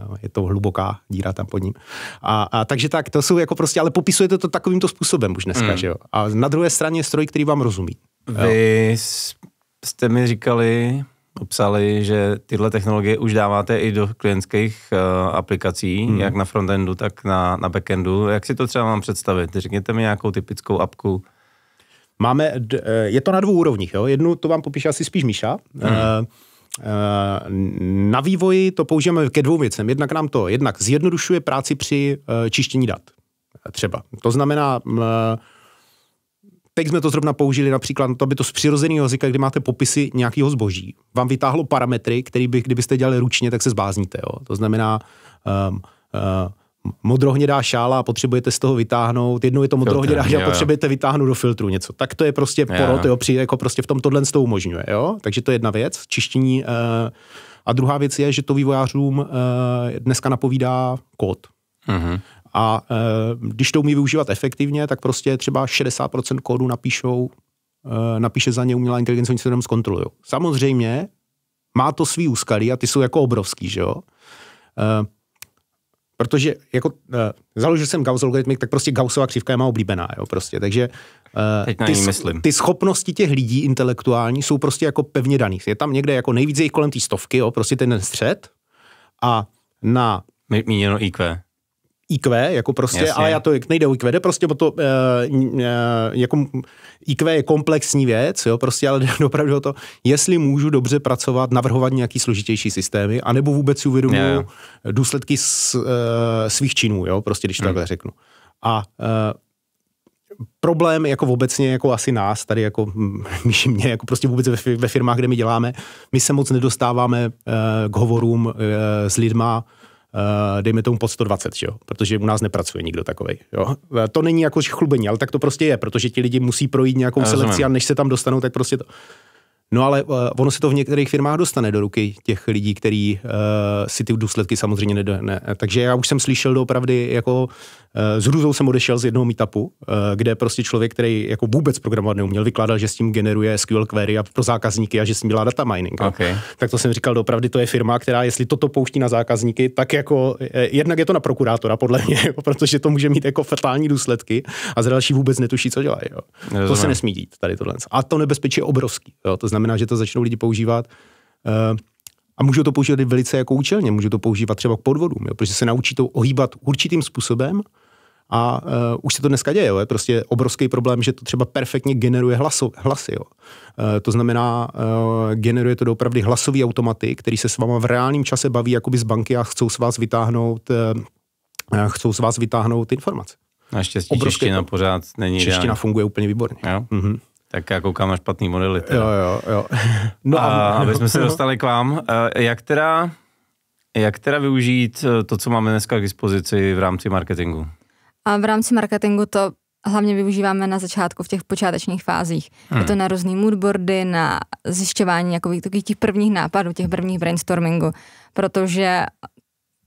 Uh, [laughs] je to hluboká díra tam pod ním. A, a takže tak, to jsou jako prostě, ale popisujete to takovýmto způsobem už dneska, mm. že jo. A na druhé straně je stroj, který vám rozumí. Vy jo. jste mi říkali, obsali, že tyhle technologie už dáváte i do klientských uh, aplikací, mm. jak na frontendu, tak na, na backendu. Jak si to třeba mám představit? Řekněte mi nějakou typickou apku, máme, eh, je to na dvou úrovních. Jo? Jednu to vám popíše asi spíš Míša. Hmm. E, na vývoji to použijeme ke dvou věcem. Jednak nám to jednak zjednodušuje práci při čištění dat. Třeba. To znamená, mm, teď jsme to zrovna použili například to, by to z přirozeného jazyka, kdy máte popisy nějakého zboží, vám vytáhlo parametry, které by, kdybyste dělali ručně, tak se zbázníte. Jo? To znamená, um, uh, modrohnědá šála a potřebujete z toho vytáhnout, jednou je to modrohnědá šála a potřebujete vytáhnout do filtru něco. Tak to je prostě porod, jo, jo při, jako prostě v tom tohle to umožňuje, jo? Takže to je jedna věc, čištění. Eh, a druhá věc je, že to vývojářům uh, dneska napovídá kód. Mm-hmm. A eh, když to umí využívat efektivně, tak prostě třeba 60% kódu napíšou, napíše za ně umělá inteligence, oni se jenom zkontrolují. Samozřejmě má to svý úskalí a ty jsou jako obrovský, že jo? protože jako uh, založil jsem Gauss algoritmik, tak prostě Gaussova křivka je má oblíbená, jo, prostě, takže uh, ty, myslím. ty schopnosti těch lidí intelektuální jsou prostě jako pevně daný. Je tam někde jako nejvíc jejich kolem té stovky, jo, prostě ten střed a na... Míněno IQ. IQ, jako prostě, Jasně. ale já to nejde o IQ, jde prostě o to, e, e, jako IQ je komplexní věc, jo, prostě, ale [laughs] jde opravdu o to, jestli můžu dobře pracovat, navrhovat nějaký složitější systémy, anebo vůbec si uvědomuji yeah. důsledky s, e, svých činů, jo, prostě, když to hmm. takhle řeknu. A e, problém jako obecně jako asi nás tady jako myši hm, [laughs] mě jako prostě vůbec ve, ve firmách, kde my děláme, my se moc nedostáváme k hovorům s lidma, Eh, dejme tomu pod 120, jo? protože u nás nepracuje nikdo takový. Eh, to není jako chlubení, ale tak to prostě je, protože ti lidi musí projít nějakou Rozumím. selekci a než se tam dostanou, tak prostě to. No ale uh, ono se to v některých firmách dostane do ruky těch lidí, kteří uh, si ty důsledky samozřejmě nedojene. Takže já už jsem slyšel doopravdy jako Eh, s hrůzou jsem odešel z jednoho meetupu, eh, kde prostě člověk, který jako vůbec programovat neuměl, vykládal, že s tím generuje SQL query a pro zákazníky a že s tím dělá data mining. Okay. Tak to jsem říkal, opravdu to je firma, která jestli toto pouští na zákazníky, tak jako eh, jednak je to na prokurátora podle mě, [laughs] jo, protože to může mít jako fatální důsledky a za další vůbec netuší, co dělají. Jo. To se nesmí dít tady tohle. A to nebezpečí je obrovský. Jo. To znamená, že to začnou lidi používat. Uh, a můžou to používat i velice jako účelně, můžou to používat třeba k podvodům, jo, protože se naučí to ohýbat určitým způsobem, a uh, už se to dneska děje, jo. je prostě obrovský problém, že to třeba perfektně generuje hlasu, hlasy. Jo. Uh, to znamená, uh, generuje to opravdu hlasový automaty, který se s váma v reálném čase baví jakoby z banky a chcou s vás vytáhnout, uh, chcou s vás vytáhnout informace. Naštěstí Obrovské čeština to... pořád není Čeština ideální. funguje úplně výborně. Jo? Mm-hmm. Tak já koukám na špatný modely. Teda. Jo, jo, jo. [laughs] No, a, a aby jsme se [laughs] dostali k vám, jak teda, jak teda využít to, co máme dneska k dispozici v rámci marketingu? A v rámci marketingu to hlavně využíváme na začátku v těch počátečních fázích. Hmm. Je to na různý moodboardy, na zjišťování nějakých takových těch prvních nápadů, těch prvních brainstormingu, protože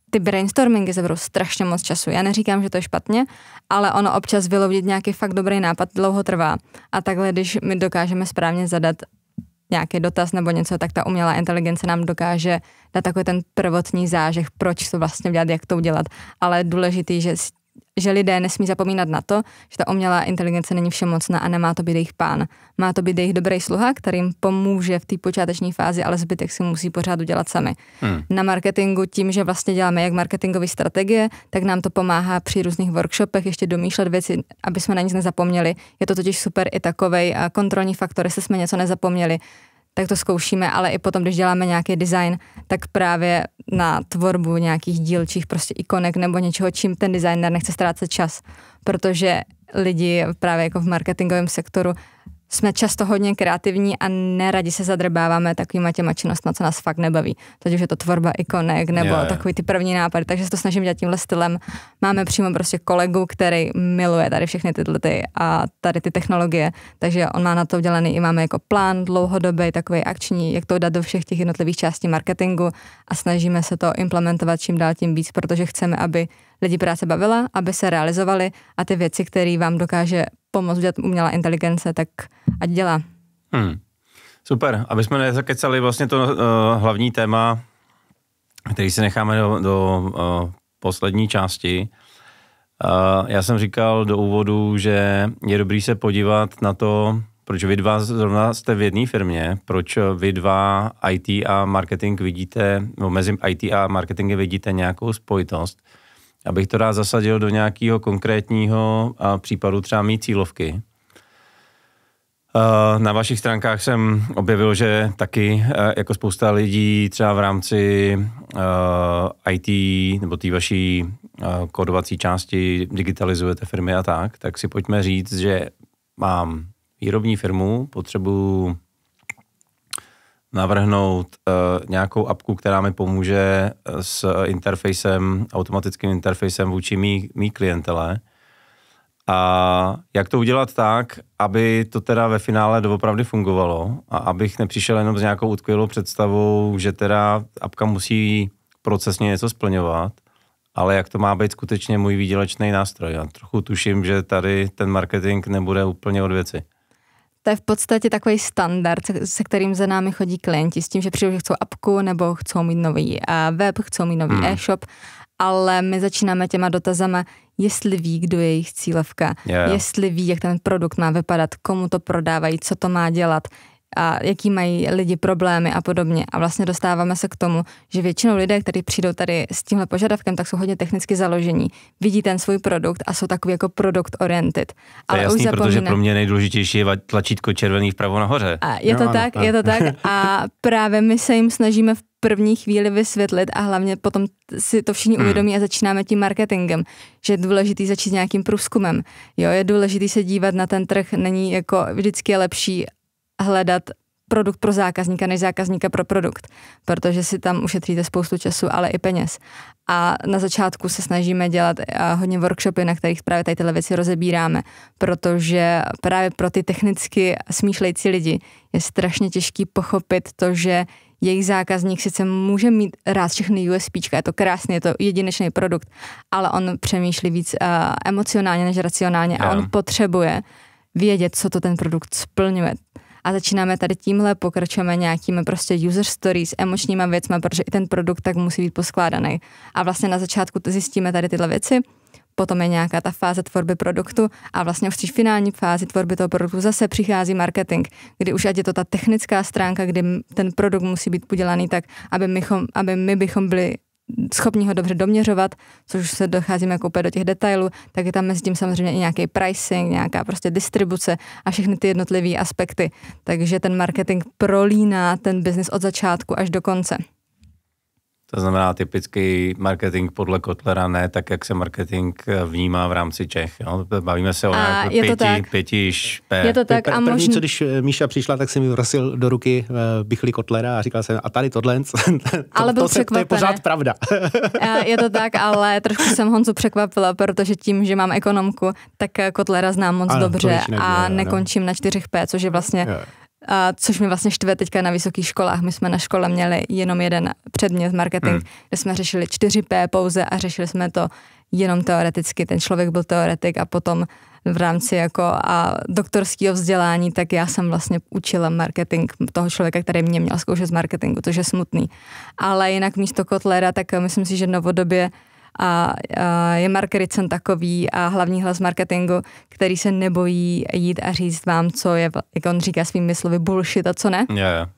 ty brainstormingy zabrou strašně moc času. Já neříkám, že to je špatně, ale ono občas vyloudit nějaký fakt dobrý nápad dlouho trvá. A takhle, když my dokážeme správně zadat nějaký dotaz nebo něco, tak ta umělá inteligence nám dokáže dát takový ten prvotní zážeh, proč to vlastně dělat, jak to udělat. Ale je důležitý, že že lidé nesmí zapomínat na to, že ta umělá inteligence není všemocná a nemá to být jejich pán. Má to být jejich dobrý sluha, kterým pomůže v té počáteční fázi, ale zbytek si musí pořád udělat sami. Hmm. Na marketingu tím, že vlastně děláme jak marketingové strategie, tak nám to pomáhá při různých workshopech ještě domýšlet věci, aby jsme na nic nezapomněli. Je to totiž super i takovej kontrolní faktor, jestli jsme něco nezapomněli tak to zkoušíme, ale i potom, když děláme nějaký design, tak právě na tvorbu nějakých dílčích prostě ikonek nebo něčeho, čím ten designer nechce ztrácet čas, protože lidi právě jako v marketingovém sektoru jsme často hodně kreativní a neradi se zadrbáváme takovýma těma činnostma, co nás fakt nebaví. Teď už je to tvorba ikonek nebo yeah. takový ty první nápady, takže se to snažím dělat tímhle stylem. Máme přímo prostě kolegu, který miluje tady všechny tyhle ty a tady ty technologie, takže on má na to udělaný i máme jako plán dlouhodobý, takový akční, jak to dát do všech těch jednotlivých částí marketingu a snažíme se to implementovat čím dál tím víc, protože chceme, aby lidi práce bavila, aby se realizovali a ty věci, které vám dokáže pomoct dělat umělá inteligence, tak ať dělá. Hmm. Super, aby jsme nezakecali vlastně to uh, hlavní téma, který si necháme do, do uh, poslední části. Uh, já jsem říkal do úvodu, že je dobrý se podívat na to, proč vy dva zrovna jste v jedné firmě, proč vy dva IT a marketing vidíte, no mezi IT a marketingem vidíte nějakou spojitost. Já bych to rád zasadil do nějakého konkrétního a případu třeba mý cílovky. Eh, na vašich stránkách jsem objevil, že taky eh, jako spousta lidí třeba v rámci eh, IT nebo té vaší kodovací části digitalizujete firmy a tak, tak si pojďme říct, že mám výrobní firmu, potřebuji navrhnout uh, nějakou apku, která mi pomůže eh, s interfejsem, automatickým interfejsem vůči mý, mý klientele. A jak to udělat tak, aby to teda ve finále doopravdy fungovalo a abych nepřišel jenom s nějakou utkvělou představou, že teda apka musí procesně něco splňovat, ale jak to má být skutečně můj výdělečný nástroj. Já trochu tuším, že tady ten marketing nebude úplně od věci. To je v podstatě takový standard, se, se kterým za námi chodí klienti, s tím, že přijdou, že chcou apku nebo chcou mít nový eh, web, chcou mít nový hmm. e-shop, ale my začínáme těma dotazama, jestli ví, kdo je jejich cílovka, yeah. jestli ví, jak ten produkt má vypadat, komu to prodávají, co to má dělat, a jaký mají lidi problémy a podobně. A vlastně dostáváme se k tomu, že většinou lidé, kteří přijdou tady s tímhle požadavkem, tak jsou hodně technicky založení, vidí ten svůj produkt a jsou takový jako produkt oriented. Ale je jasný, už zapomíná... protože pro mě nejdůležitější je tlačítko červený vpravo nahoře. A je to ano, tak, a... je to tak a [laughs] právě my se jim snažíme v první chvíli vysvětlit a hlavně potom si to všichni hmm. uvědomí a začínáme tím marketingem, že je důležitý začít nějakým průzkumem. Jo, je důležitý se dívat na ten trh, není jako vždycky je lepší hledat produkt pro zákazníka, než zákazníka pro produkt, protože si tam ušetříte spoustu času, ale i peněz. A na začátku se snažíme dělat eh, hodně workshopy, na kterých právě tady tyhle věci rozebíráme, protože právě pro ty technicky smýšlející lidi je strašně těžký pochopit to, že jejich zákazník sice může mít rád všechny USP, je to krásný, je to jedinečný produkt, ale on přemýšlí víc uh, emocionálně než racionálně yeah. a on potřebuje vědět, co to ten produkt splňuje, a začínáme tady tímhle, pokračujeme nějakými prostě user stories, emočníma věcma, protože i ten produkt tak musí být poskládaný. A vlastně na začátku to zjistíme tady tyhle věci, potom je nějaká ta fáze tvorby produktu a vlastně v té finální fázi tvorby toho produktu zase přichází marketing, kdy už ať je to ta technická stránka, kdy ten produkt musí být udělaný tak, aby, mychom, aby my bychom byli schopni ho dobře doměřovat, což se docházíme jako do těch detailů, tak je tam mezi tím samozřejmě i nějaký pricing, nějaká prostě distribuce a všechny ty jednotlivé aspekty. Takže ten marketing prolíná ten biznis od začátku až do konce. To znamená typický marketing podle Kotlera, ne tak, jak se marketing vnímá v rámci Čech. Jo? Bavíme se o nějaké pěti, pěti špe. Je to tak. Pr- a možný... První, co když eh, Míša přišla, tak jsem mi vrasil do ruky uh, eh, bychli Kotlera a říkal jsem, a tady tohle, [laughs] to, ale byl to, se, to je pořád pravda. [laughs] Eh, je to tak, ale trošku jsem Honzu překvapila, protože tím, že mám ekonomku, tak Kotlera znám moc ano, dobře a nekončím na 4P, což je vlastně... Jo a což mi vlastně štve teďka na vysokých školách. My jsme na škole měli jenom jeden předmět marketing, hmm. kde jsme řešili 4P pouze a řešili jsme to jenom teoreticky. Ten člověk byl teoretik a potom v rámci jako a doktorského vzdělání, tak já jsem vlastně učila marketing toho člověka, který mě měl zkoušet z marketingu, což je smutný. Ale jinak místo Kotlera, tak myslím si, že novodobě uh, a, a je Mark Ritson takový a hlavní hlas marketingu, který se nebojí jít a říct vám, co je, jak on říká svými slovy, bullshit a co ne. Yeah, yeah.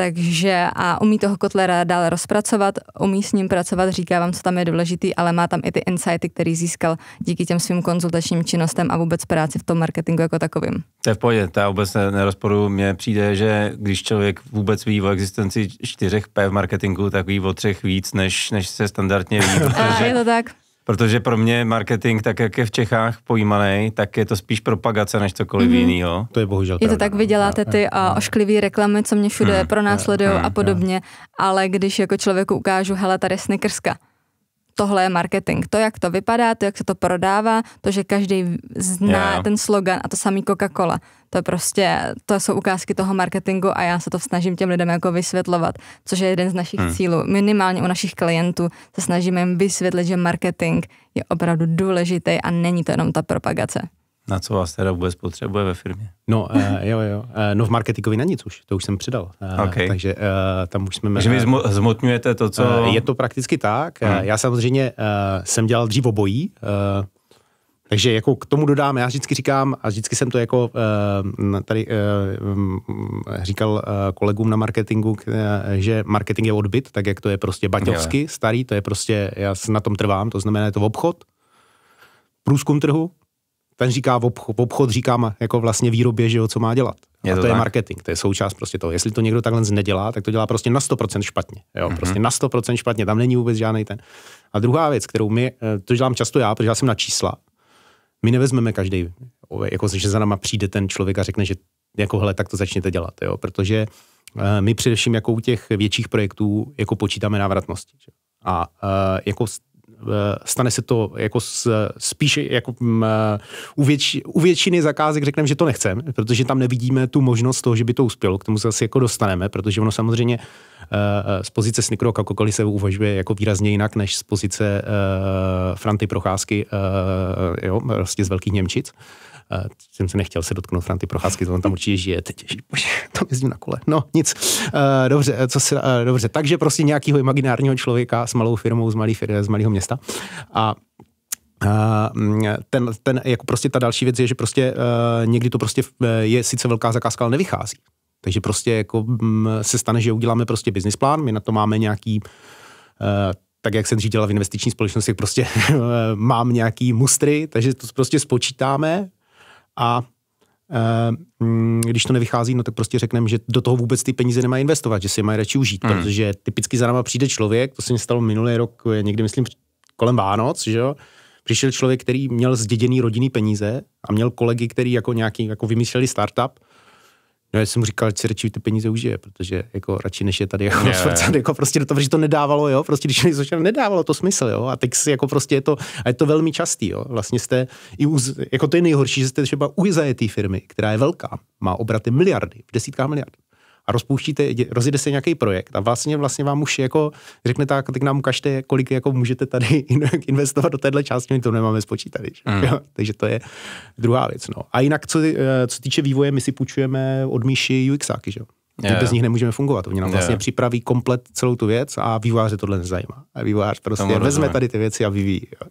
Takže a umí toho Kotlera dále rozpracovat, umí s ním pracovat, říká vám, co tam je důležitý, ale má tam i ty insighty, který získal díky těm svým konzultačním činnostem a vůbec práci v tom marketingu jako takovým. To je v pohodě, to já vůbec nerozporu. Mně přijde, že když člověk vůbec ví o existenci čtyřech P v marketingu, tak ví o třech víc, než, než se standardně ví. [laughs] Protože... je to tak. Protože pro mě marketing, tak jak je v Čechách pojímaný, tak je to spíš propagace než cokoliv mm-hmm. jiného. To je bohužel. Je to pravda. tak, vy děláte ty a ošklivý reklamy, co mě všude mm, pro následují a podobně, ale když jako člověku ukážu, hele, tady snickerska, tohle je marketing. To, jak to vypadá, to, jak se to prodává, to, že každý zná yeah. ten slogan a to samý Coca-Cola. To je prostě, to jsou ukázky toho marketingu a já se to snažím těm lidem jako vysvětlovat, což je jeden z našich hmm. cílů. Minimálně u našich klientů se snažíme jim vysvětlit, že marketing je opravdu důležitý a není to jenom ta propagace na co vás teda vůbec potřebuje ve firmě. No, uh, jo, jo. Uh, no v marketingovi na nic už, to už jsem přidal. Uh, okay. Takže uh, tam už jsme... Takže vy zmotňujete to, co... Uh, je to prakticky tak. Uh, já samozřejmě uh, jsem dělal dřív obojí, uh, takže jako k tomu dodám, já vždycky říkám, a vždycky jsem to jako uh, tady uh, říkal uh, kolegům na marketingu, že marketing je odbyt, tak jak to je prostě baťovsky starý, to je prostě, já na tom trvám, to znamená, je to obchod, průzkum trhu, ten říká v obchod, v obchod říkám jako vlastně výrobě, že jo, co má dělat. Je to, to je marketing, to je součást prostě toho. Jestli to někdo takhle nedělá, tak to dělá prostě na 100% špatně. Jo? Mm-hmm. Prostě na 100% špatně, tam není vůbec žádný ten. A druhá věc, kterou my, eh, to dělám často já, protože já jsem na čísla, my nevezmeme každý, jako že za náma přijde ten člověk a řekne, že jako hele, tak to začněte dělat, jo? protože eh, my především jako u těch větších projektů jako počítáme návratnosti. Že? A eh, jako Eh, stane se to jako s, spíš jako mm, eh, u, věč, u většiny zakázek řekneme, že to nechceme, protože tam nevidíme tu možnost toho, že by to uspělo, k tomu se asi jako dostaneme, protože ono samozřejmě eh, z pozice Snickru a coca se uvažuje jako výrazně jinak než z pozice Franty Procházky jo, prostě z Velkých Němčic jsem se nechtěl se dotknout Franty Procházky, on tam určitě žije. Teď ježi, bože, tam jezdím na kole. No, nic. Eh, dobře, eh, co se, eh, dobře. takže prostě nějakého imaginárního člověka s malou firmou z, malý, z malého města. A ten, ten, jako prostě ta další věc je, že prostě někdy to prostě je sice velká zakázka, ale nevychází. Takže prostě jako mm, se stane, že uděláme prostě business plán, my na to máme nějaký tak jak jsem říkal v investiční společnosti, prostě [laughs] mám nějaký mustry, takže to prostě spočítáme, a eh, mm, když to nevychází, no tak prostě řekneme, že do toho vůbec ty peníze nemají investovat, že si je mají radši užít, hmm. protože typicky za náma přijde člověk, to se mi stalo minulý rok, někdy myslím kolem Vánoc, že jo, přišel člověk, který měl zděděný rodinný peníze a měl kolegy, který jako nějaký, jako vymysleli startup No já jsem mu říkal, že si radši ty peníze užije, protože jako radši než je tady jako yeah. svrcat, jako prostě to, protože to nedávalo, jo, prostě když nejsou nedávalo to smysl, jo, a teď jako prostě je to, a je to velmi častý, jo, vlastně jste, i uz, jako to je nejhorší, že jste třeba u firmy, která je velká, má obraty miliardy, v desítkách miliard a rozpouštíte, rozjede se nějaký projekt a vlastně vlastně vám už jako řekne tak, tak nám ukažte, kolik jako můžete tady [laughs] investovat do téhle části, my to nemáme spočítat. Mm. Takže to je druhá věc. No. A jinak, co, eh, co týče vývoje, my si půjčujeme od Míši UXáky, že Yeah. Bez nich nemůžeme fungovat. Oni nám vlastně yeah. připraví komplet celou tu věc a vývojáře tohle nezajímá. A vývojář prostě Tomu vezme rozumím. tady ty věci a vyvíjí. Jo?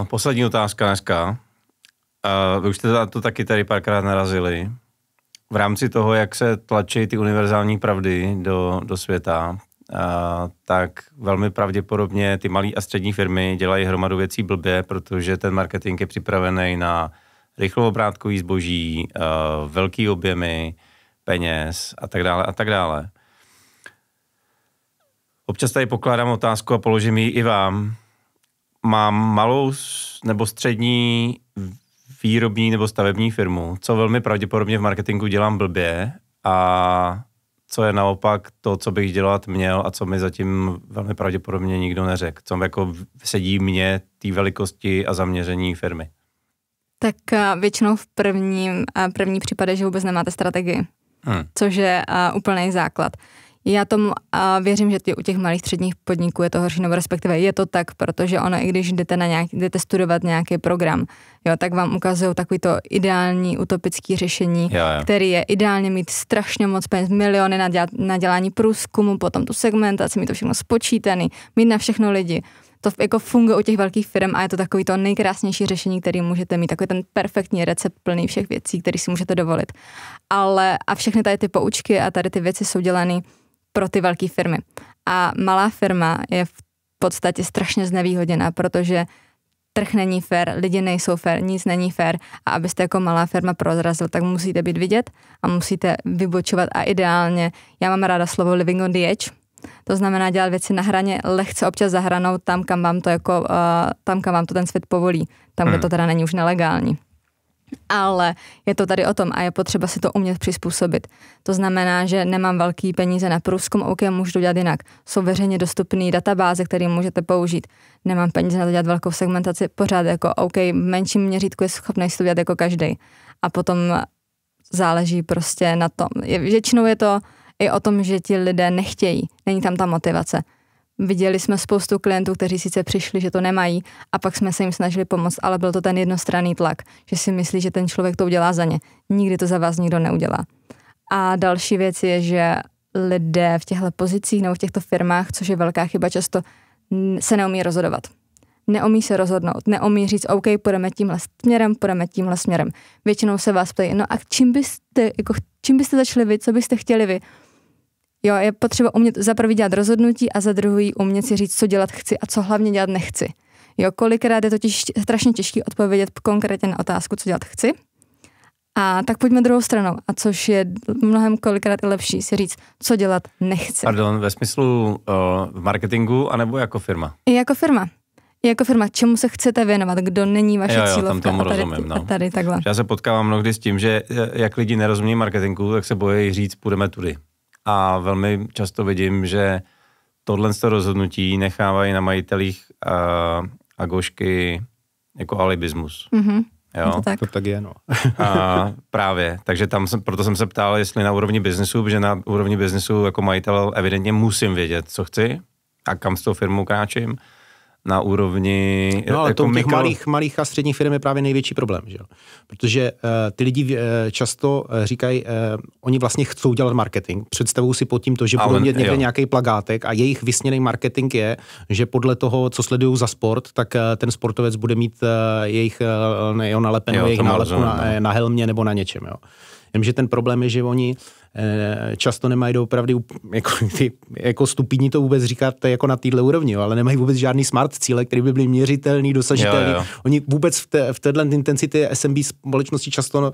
uh, [laughs] poslední otázka dneska. Uh, vy už jste to taky tady párkrát narazili v rámci toho, jak se tlačí ty univerzální pravdy do, do světa, a, tak velmi pravděpodobně ty malé a střední firmy dělají hromadu věcí blbě, protože ten marketing je připravený na rychlou obrátkový zboží, a, velký objemy peněz a tak dále a tak dále. Občas tady pokládám otázku a položím ji i vám. Mám malou nebo střední výrobní nebo stavební firmu, co velmi pravděpodobně v marketingu dělám blbě a co je naopak to, co bych dělat měl a co mi zatím velmi pravděpodobně nikdo neřekl, co jako sedí mě té velikosti a zaměření firmy. Tak eh, většinou v prvním, eh, první případě, že vůbec nemáte strategii, hmm. což je eh, úplný základ. Já tomu a věřím, že ty u těch malých středních podniků je to horší, nebo respektive je to tak, protože ono, i když jdete, na nějak, jdete studovat nějaký program, jo, tak vám ukazují takový to ideální utopický řešení, jo, jo. který je ideálně mít strašně moc peněz, miliony na, děla, na dělání průzkumu, potom tu segmentaci, mít to všechno spočítaný, mít na všechno lidi to jako funguje u těch velkých firm a je to takový to nejkrásnější řešení, který můžete mít, takový ten perfektní recept plný všech věcí, který si můžete dovolit. Ale a všechny tady ty poučky a tady ty věci jsou dělané pro ty velké firmy. A malá firma je v podstatě strašně znevýhodněná, protože trh není fair, lidi nejsou fair, nic není fair a abyste jako malá firma prozrazil, tak musíte být vidět a musíte vybočovat a ideálně. Já mám ráda slovo living on the edge, to znamená dělat věci na hraně, lehce občas za hranou, tam, kam vám to, jako, uh, tam, kam vám to ten svět povolí, tam, hmm. kde to teda není už nelegální ale je to tady o tom a je potřeba si to umět přizpůsobit. To znamená, že nemám velký peníze na průzkum, OK, můžu to dělat jinak. Jsou veřejně dostupné databáze, které můžete použít. Nemám peníze na to dělat velkou segmentaci, pořád jako OK, v menším měřítku je schopný to dělat jako každý. A potom záleží prostě na tom. Většinou je to i o tom, že ti lidé nechtějí, není tam ta motivace. Viděli jsme spoustu klientů, kteří sice přišli, že to nemají, a pak jsme se jim snažili pomoct, ale byl to ten jednostranný tlak, že si myslí, že ten člověk to udělá za ně. Nikdy to za vás nikdo neudělá. A další věc je, že lidé v těchto pozicích nebo v těchto firmách, což je velká chyba, často se neumí rozhodovat. Neumí se rozhodnout, neumí říct, OK, půjdeme tímhle směrem, půjdeme tímhle směrem. Většinou se vás ptají, no a čím byste, jako, čím byste začali vy, co byste chtěli vy? Jo, je potřeba umět za prvý dělat rozhodnutí a za druhý umět si říct, co dělat chci a co hlavně dělat nechci. Jo, kolikrát je totiž strašně těžký odpovědět konkrétně na otázku, co dělat chci. A tak pojďme druhou stranou, a což je mnohem kolikrát i lepší si říct, co dělat nechci. Pardon, ve smyslu uh, v marketingu anebo jako firma? I jako firma. I jako firma, čemu se chcete věnovat, kdo není vaše jo, jo, cílovka tam tomu tady, rozumím, no. tady takhle. Já se potkávám mnohdy s tím, že eh, jak lidi nerozumí marketingu, tak se bojí říct, půjdeme tudy a velmi často vidím, že tohle rozhodnutí nechávají na majitelích uh, eh, gošky jako alibismus. Mm-hmm. Jo? To, tak. to tak je, no. a, právě, takže tam jsem, proto jsem se ptal, jestli na úrovni biznesu, protože na úrovni biznesu jako majitel evidentně musím vědět, co chci a kam s tou firmou kráčím na úrovni... No ale jako to mikro... těch malých, malých a středních firm je právě největší problém, že jo? Protože uh, ty lidi uh, často uh, říkají, uh, oni vlastně chcou dělat marketing, představují si pod tím to, že budou mít někde nějaký plagátek a jejich vysněný marketing je, že podle toho, co sledují za sport, tak uh, ten sportovec bude mít uh, jejich uh, jo, jo, jejich nálepku na, no. na helmě nebo na něčem, jo. Jenže ten problém je, že oni uh, Eh, často nemají doopravdy jako, [laughs] ty, jako stupidní to vůbec říkat jako na této úrovni, jo, ale nemají vůbec žádný smart cíle, které by byly měřitelný, dosažitelný. Jo, jo. Oni vůbec v, té, v této intenzity SMB společnosti často, no,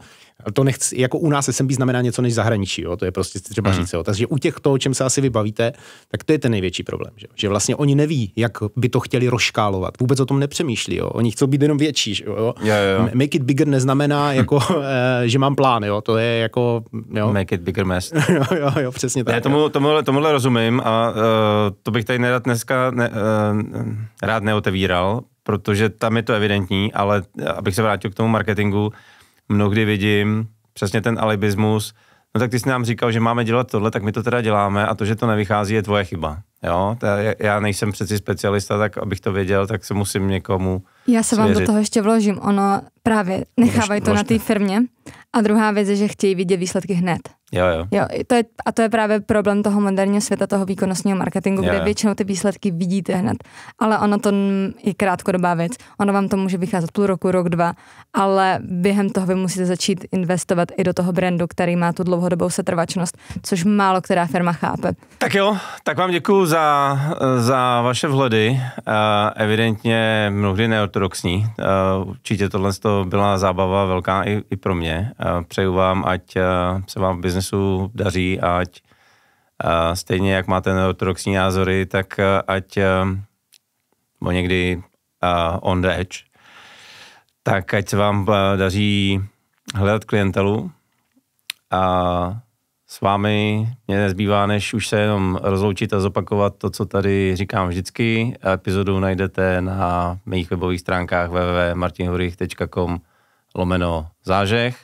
to nechci, jako u nás SMB znamená něco než zahraničí, jo, to je prostě třeba hmm. říct. Jo. Takže u těch toho, čem se asi vybavíte, tak to je ten největší problém, že, že vlastně oni neví, jak by to chtěli rozškálovat. Vůbec o tom nepřemýšlí, jo. Oni chcou být jenom větší, jo. jo, jo. Make it bigger neznamená, jako, [laughs] eh, že mám plán, jo. To je jako... Jo. Make it bigger mest. [laughs] jo, jo, jo, přesně tak. Ne, tomu, tomu, tomuhle rozumím a uh, to bych tady nerad dneska ne, uh, rád neotevíral, protože tam je to evidentní, ale eh, abych se vrátil k tomu marketingu, mnohdy vidím přesně ten alibismus, no tak ty jsi nám říkal, že máme dělat tohle, tak my to teda děláme a to, že to nevychází, je tvoje chyba. Jo, já nejsem přeci specialista, tak abych to věděl, tak se musím někomu Já se svěřit. vám do toho ještě vložím, ono právě nechávají to na té firmě. A druhá věc je, že chtějí vidět výsledky hned. Jo, jo. jo to je, a to je právě problém toho moderního světa, toho výkonnostního marketingu, jo, kde jo. většinou ty výsledky vidíte hned. Ale ono to je krátkodobá věc. Ono vám to může vycházet půl roku, rok, dva, ale během toho vy musíte začít investovat i do toho brandu, který má tu dlouhodobou setrvačnost, což málo která firma chápe. Tak jo, tak vám děkuji za, za vaše vhledy. Eh, evidentně mnohdy neortodoxní. Eh, určitě tohle byla zábava velká i, i pro mě. Eh, přeju vám, ať se vám business biznesu daří, ať a stejně jak máte neortodoxní názory, tak ať bo někdy on the edge, tak ať se vám daří hledat klientelu a s vámi mě nezbývá, než už se jenom rozloučit a zopakovat to, co tady říkám vždycky. Epizodu najdete na mých webových stránkách www.martinhurich.com lomeno zážeh.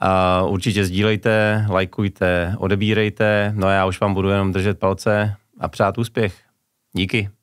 A určitě sdílejte, lajkujte, odebírejte. No a já už vám budu jenom držet palce a přát úspěch. Díky.